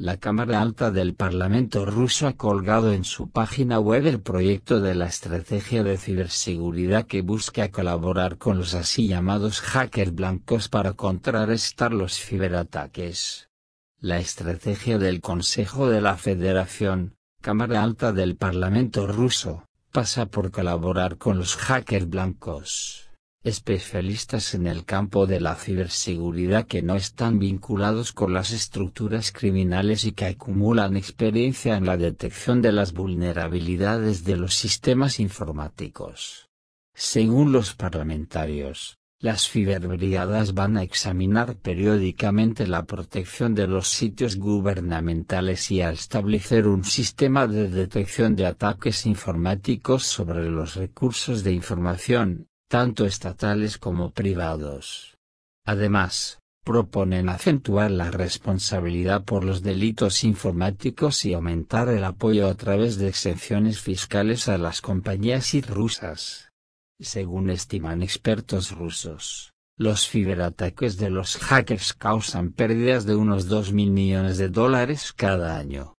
La Cámara Alta del Parlamento ruso ha colgado en su página web el proyecto de la estrategia de ciberseguridad que busca colaborar con los así llamados hackers blancos para contrarrestar los ciberataques. La estrategia del Consejo de la Federación, Cámara Alta del Parlamento ruso, pasa por colaborar con los hackers blancos especialistas en el campo de la ciberseguridad que no están vinculados con las estructuras criminales y que acumulan experiencia en la detección de las vulnerabilidades de los sistemas informáticos. Según los parlamentarios, las ciberbrigadas van a examinar periódicamente la protección de los sitios gubernamentales y a establecer un sistema de detección de ataques informáticos sobre los recursos de información, tanto estatales como privados. Además, proponen acentuar la responsabilidad por los delitos informáticos y aumentar el apoyo a través de exenciones fiscales a las compañías rusas. Según estiman expertos rusos, los ciberataques de los hackers causan pérdidas de unos 2.000 millones de dólares cada año,